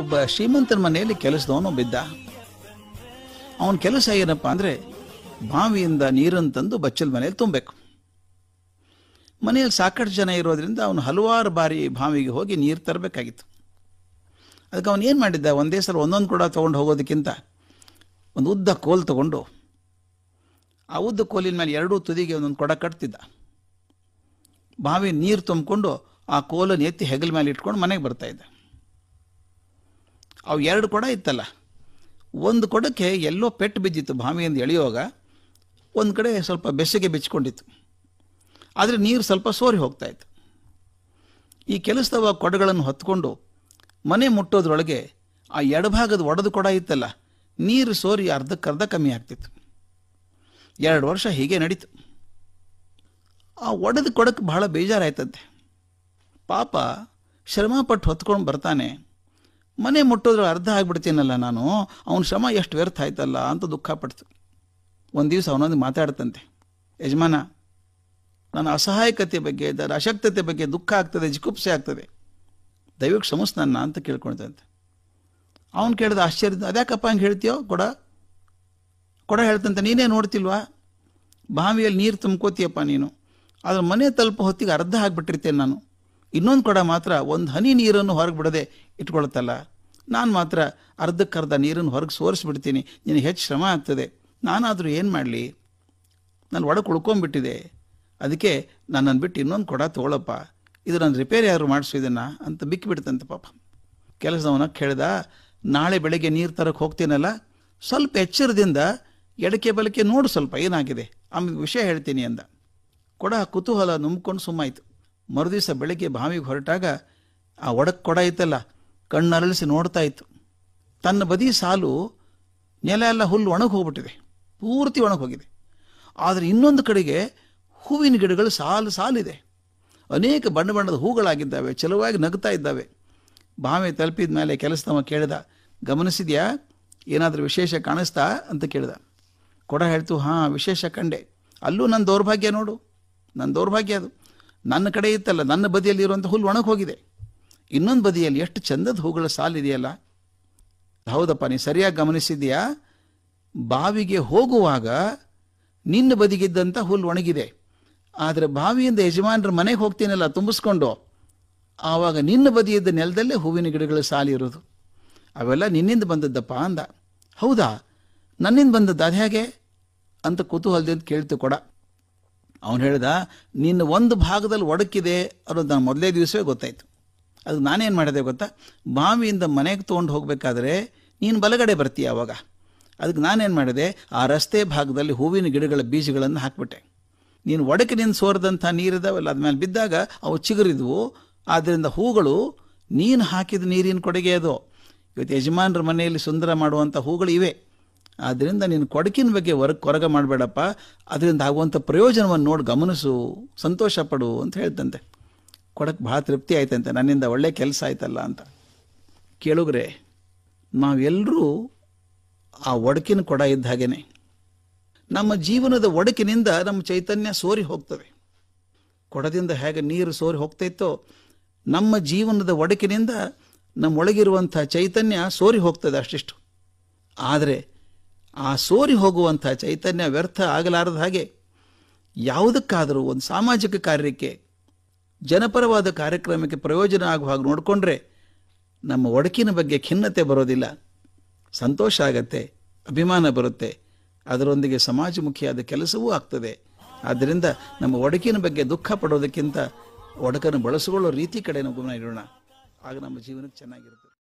ಒಬ್ಬ ಶ್ರೀಮಂತನ ಮನೆಯಲ್ಲಿ ಕೆಲಸದವನು ಬಿದ್ದ ಅವನ ಕೆಲಸ ಏನಪ್ಪ ಅಂದರೆ ಬಾವಿಯಿಂದ ನೀರನ್ನು ತಂದು ಬಚ್ಚಲ ಮನೆಯಲ್ಲಿ ತುಂಬಬೇಕು ಮನೆಯಲ್ಲಿ ಸಾಕಷ್ಟು ಜನ ಇರೋದ್ರಿಂದ ಅವನು ಹಲವಾರು ಬಾರಿ ಬಾವಿಗೆ ಹೋಗಿ ನೀರು ತರಬೇಕಾಗಿತ್ತು ಅದಕ್ಕೆ ಅವನು ಏನು ಮಾಡಿದ್ದ ಒಂದೇ ಸಲ ಒಂದೊಂದು ಕೂಡ ತೊಗೊಂಡು ಹೋಗೋದಕ್ಕಿಂತ ಒಂದು ಉದ್ದ ಕೋಲ್ ತಗೊಂಡು ಆ ಉದ್ದ ಕೋಲಿನ ಮೇಲೆ ಎರಡೂ ತುದಿಗೆ ಒಂದೊಂದು ಕೊಡ ಕಟ್ತಿದ್ದ ಬಾವಿ ನೀರು ತುಂಬಿಕೊಂಡು ಆ ಕೋಲನ್ನು ಎತ್ತಿ ಹೆಗಲ ಮೇಲೆ ಇಟ್ಕೊಂಡು ಮನೆಗೆ ಬರ್ತಾಯಿದ್ದ ಅವು ಎರಡು ಕೊಡ ಇತ್ತಲ್ಲ ಒಂದು ಕೊಡಕ್ಕೆ ಎಲ್ಲೋ ಪೆಟ್ಟು ಬಿದ್ದಿತ್ತು ಬಾವಿಯಿಂದ ಎಳೆಯುವಾಗ ಒಂದು ಕಡೆ ಸ್ವಲ್ಪ ಬೆಸ್ಸಿಗೆ ಬಿಚ್ಚಿಕೊಂಡಿತ್ತು ಆದರೆ ನೀರು ಸ್ವಲ್ಪ ಸೋರಿ ಹೋಗ್ತಾಯಿತ್ತು ಈ ಕೆಲಸದವ ಕೊಡಗಳನ್ನು ಹೊತ್ಕೊಂಡು ಮನೆ ಮುಟ್ಟೋದ್ರೊಳಗೆ ಆ ಎಡಭಾಗದ ಒಡೆದು ಕೊಡ ಇತ್ತಲ್ಲ ನೀರು ಸೋರಿ ಅರ್ಧಕ್ಕರ್ಧ ಕಮ್ಮಿ ಆಗ್ತಿತ್ತು ಎರಡು ವರ್ಷ ಹೀಗೆ ನಡೀತು ಆ ಒಡೆದು ಕೊಡಕ್ಕೆ ಭಾಳ ಬೇಜಾರಾಯ್ತಂತೆ ಪಾಪ ಶ್ರಮಪಟ್ಟು ಹೊತ್ಕೊಂಡು ಬರ್ತಾನೆ ಮನೆ ಮುಟ್ಟೋದ್ರ ಅರ್ಧ ಆಗ್ಬಿಡ್ತೀನಲ್ಲ ನಾನು ಅವನ ಶ್ರಮ ಎಷ್ಟು ವ್ಯರ್ಥ ಆಯ್ತಲ್ಲ ಅಂತ ದುಃಖ ಪಡ್ತು ಒಂದು ದಿವಸ ಅವನೊಂದು ಮಾತಾಡ್ತಂತೆ ಯಜಮಾನ ನನ್ನ ಅಸಹಾಯಕತೆ ಬಗ್ಗೆ ಅದರ ಅಶಕ್ತತೆ ಬಗ್ಗೆ ದುಃಖ ಆಗ್ತದೆ ಜಿಕುಪ್ಸೆ ಆಗ್ತದೆ ದಯವಿಟ್ಟು ಕ್ಷಮಿಸ್ ನನ್ನ ಅಂತ ಕೇಳ್ಕೊಳ್ತಂತೆ ಅವ್ನು ಕೇಳಿದ ಆಶ್ಚರ್ಯ ಅದ್ಯಾಕಪ್ಪ ಹಂಗೆ ಹೇಳ್ತೀಯೋ ಕೊಡ ಕೊಡ ಹೇಳ್ತಂತೆ ನೀನೇ ನೋಡ್ತಿಲ್ವಾ ಬಾವಿಯಲ್ಲಿ ನೀರು ತುಂಬ್ಕೋತೀಯಪ್ಪ ನೀನು ಆದರೆ ಮನೆ ತಲುಪೋ ಹೊತ್ತಿಗೆ ಅರ್ಧ ಆಗಿಬಿಟ್ಟಿರ್ತೇನೆ ನಾನು ಇನ್ನೊಂದು ಕೊಡ ಮಾತ್ರ ಒಂದು ಹನಿ ನೀರನ್ನು ಹೊರಗೆ ಬಿಡದೆ ಇಟ್ಕೊಳತ್ತಲ್ಲ ನಾನು ಮಾತ್ರ ಅರ್ಧಕ್ಕರ್ಧ ನೀರನ್ನು ಹೊರಗೆ ಸೋರಿಸ್ಬಿಡ್ತೀನಿ ನಿನಗೆ ಹೆಚ್ಚು ಶ್ರಮ ಆಗ್ತದೆ ನಾನಾದರೂ ಏನು ಮಾಡಲಿ ನಾನು ಒಡ ಉಳ್ಕೊಂಬಿಟ್ಟಿದೆ ಅದಕ್ಕೆ ನನ್ನನ್ನು ಬಿಟ್ಟು ಇನ್ನೊಂದು ಕೊಡ ತೊಗೊಳಪ್ಪ ಇದು ನಾನು ರಿಪೇರಿ ಯಾರು ಮಾಡಿಸು ಇದನ್ನು ಅಂತ ಬಿಕ್ಕಿಬಿಡ್ತಂತೆ ಪಾಪ ಕೆಲಸದವನ ಕೇಳ್ದ ನಾಳೆ ಬೆಳಗ್ಗೆ ನೀರು ತರಕ್ಕೆ ಹೋಗ್ತೀನಲ್ಲ ಸ್ವಲ್ಪ ಎಚ್ಚರದಿಂದ ಎಡಕೆ ಬಲಕೆ ನೋಡು ಸ್ವಲ್ಪ ಏನಾಗಿದೆ ಆಮೇಲೆ ವಿಷಯ ಹೇಳ್ತೀನಿ ಅಂದ ಕೊಡ ಕುತೂಹಲ ನುಮ್ಕೊಂಡು ಸುಮ್ಮಾಯಿತು ಮರುದಿವಸ ಬೆಳಗ್ಗೆ ಬಾವಿಗೆ ಹೊರಟಾಗ ಆ ಒಡಕ್ ಕೊಡ ಇತ್ತಲ್ಲ ಕಣ್ಣರಳಿಸಿ ನೋಡ್ತಾ ಇತ್ತು ತನ್ನ ಬದಿ ಸಾಲು ನೆಲ ಎಲ್ಲ ಹುಲ್ಲು ಒಣಗಿ ಹೋಗ್ಬಿಟ್ಟಿದೆ ಪೂರ್ತಿ ಹೋಗಿದೆ ಆದರೆ ಇನ್ನೊಂದು ಕಡೆಗೆ ಹೂವಿನ ಗಿಡಗಳು ಸಾಲು ಸಾಲಿದೆ ಅನೇಕ ಬಣ್ಣ ಬಣ್ಣದ ಹೂಗಳಾಗಿದ್ದಾವೆ ಚೆಲುವಾಗಿ ನಗ್ತಾ ಇದ್ದಾವೆ ಬಾವಿ ತಲುಪಿದ ಮೇಲೆ ಕೆಲಸದವ ಕೇಳಿದ ಗಮನಿಸಿದ್ಯಾ ಏನಾದರೂ ವಿಶೇಷ ಕಾಣಿಸ್ತಾ ಅಂತ ಕೇಳಿದ ಕೊಡ ಹೇಳ್ತು ಹಾಂ ವಿಶೇಷ ಕಂಡೆ ಅಲ್ಲೂ ನನ್ನ ದೌರ್ಭಾಗ್ಯ ನೋಡು ನನ್ನ ದೌರ್ಭಾಗ್ಯ ಅದು ನನ್ನ ಕಡೆ ಇತ್ತಲ್ಲ ನನ್ನ ಬದಿಯಲ್ಲಿ ಇರುವಂಥ ಹುಲ್ಲು ಒಣಗಿ ಹೋಗಿದೆ ಇನ್ನೊಂದು ಬದಿಯಲ್ಲಿ ಎಷ್ಟು ಚಂದದ ಹೂಗಳ ಸಾಲಿದೆಯಲ್ಲ ಹೌದಪ್ಪ ನೀ ಸರಿಯಾಗಿ ಗಮನಿಸಿದ್ಯಾ ಬಾವಿಗೆ ಹೋಗುವಾಗ ನಿನ್ನ ಬದಿಗಿದ್ದಂಥ ಹುಲ್ಲು ಒಣಗಿದೆ ಆದರೆ ಬಾವಿಯಿಂದ ಯಜಮಾನರ ಮನೆಗೆ ಹೋಗ್ತೀನಲ್ಲ ತುಂಬಿಸ್ಕೊಂಡು ಆವಾಗ ನಿನ್ನ ಬದಿಯಿದ್ದ ನೆಲದಲ್ಲೇ ಹೂವಿನ ಗಿಡಗಳ ಸಾಲಿರೋದು ಅವೆಲ್ಲ ನಿನ್ನಿಂದ ಬಂದದ್ದಪ್ಪ ಅಂದ ಹೌದಾ ನನ್ನಿಂದ ಬಂದದ್ದು ಅದು ಹೇಗೆ ಅಂತ ಕುತೂಹಲದಿಂದ ಕೇಳ್ತು ಕೊಡ ಅವನು ಹೇಳಿದ ನಿನ್ನ ಒಂದು ಭಾಗದಲ್ಲಿ ಒಡಕಿದೆ ಅನ್ನೋದು ನಾನು ಮೊದಲೇ ದಿವಸವೇ ಗೊತ್ತಾಯಿತು ಅದು ನಾನೇನು ಮಾಡಿದೆ ಗೊತ್ತಾ ಬಾವಿಯಿಂದ ಮನೆಗೆ ತೊಗೊಂಡು ಹೋಗಬೇಕಾದ್ರೆ ನೀನು ಬಲಗಡೆ ಬರ್ತೀಯ ಆವಾಗ ಅದಕ್ಕೆ ನಾನೇನು ಮಾಡಿದೆ ಆ ರಸ್ತೆ ಭಾಗದಲ್ಲಿ ಹೂವಿನ ಗಿಡಗಳ ಬೀಜಗಳನ್ನು ಹಾಕಿಬಿಟ್ಟೆ ನೀನು ಒಡಕಿನಿಂದ ಸೋರಿದಂಥ ನೀರಿದಾವೆಲ್ಲ ಅದ್ಮೇಲೆ ಬಿದ್ದಾಗ ಅವು ಚಿಗುರಿದ್ವು ಆದ್ದರಿಂದ ಹೂಗಳು ನೀನು ಹಾಕಿದ ನೀರಿನ ಕೊಡುಗೆ ಅದು ಇವತ್ತು ಯಜಮಾನರ ಮನೆಯಲ್ಲಿ ಸುಂದರ ಮಾಡುವಂಥ ಹೂಗಳು ಇವೆ ಆದ್ದರಿಂದ ನೀನು ಕೊಡಕಿನ ಬಗ್ಗೆ ಹೊರಗೆ ಕೊರಗ ಮಾಡಬೇಡಪ್ಪ ಅದರಿಂದ ಆಗುವಂಥ ಪ್ರಯೋಜನವನ್ನು ನೋಡಿ ಗಮನಿಸು ಸಂತೋಷ ಪಡು ಅಂತ ಹೇಳ್ತಂತೆ ಕೊಡಕ್ಕೆ ಭಾಳ ತೃಪ್ತಿ ಆಯ್ತಂತೆ ನನ್ನಿಂದ ಒಳ್ಳೆ ಕೆಲಸ ಆಯ್ತಲ್ಲ ಅಂತ ಕೇಳುಗ್ರೆ ನಾವೆಲ್ಲರೂ ಆ ಒಡಕಿನ ಕೊಡ ಇದ್ದ ಹಾಗೇನೆ ನಮ್ಮ ಜೀವನದ ಒಡಕಿನಿಂದ ನಮ್ಮ ಚೈತನ್ಯ ಸೋರಿ ಹೋಗ್ತದೆ ಕೊಡದಿಂದ ಹೇಗೆ ನೀರು ಸೋರಿ ಹೋಗ್ತಾ ನಮ್ಮ ಜೀವನದ ಒಡಕಿನಿಂದ ನಮ್ಮೊಳಗಿರುವಂಥ ಚೈತನ್ಯ ಸೋರಿ ಹೋಗ್ತದೆ ಅಷ್ಟಿಷ್ಟು ಆದರೆ ಆ ಸೋರಿ ಹೋಗುವಂಥ ಚೈತನ್ಯ ವ್ಯರ್ಥ ಆಗಲಾರದ ಹಾಗೆ ಯಾವುದಕ್ಕಾದರೂ ಒಂದು ಸಾಮಾಜಿಕ ಕಾರ್ಯಕ್ಕೆ ಜನಪರವಾದ ಕಾರ್ಯಕ್ರಮಕ್ಕೆ ಪ್ರಯೋಜನ ಆಗುವ ಹಾಗೆ ನೋಡಿಕೊಂಡ್ರೆ ನಮ್ಮ ಒಡಕಿನ ಬಗ್ಗೆ ಖಿನ್ನತೆ ಬರೋದಿಲ್ಲ ಸಂತೋಷ ಆಗತ್ತೆ ಅಭಿಮಾನ ಬರುತ್ತೆ ಅದರೊಂದಿಗೆ ಸಮಾಜಮುಖಿಯಾದ ಕೆಲಸವೂ ಆಗ್ತದೆ ಆದ್ದರಿಂದ ನಮ್ಮ ಒಡಕಿನ ಬಗ್ಗೆ ದುಃಖ ಪಡೋದಕ್ಕಿಂತ ಒಡಕನ್ನು ಬಳಸಿಕೊಳ್ಳೋ ರೀತಿ ಕಡೆ ನಾವು ಗಮನ ಇಡೋಣ ಆಗ ನಮ್ಮ ಜೀವನಕ್ಕೆ ಚೆನ್ನಾಗಿರುತ್ತೆ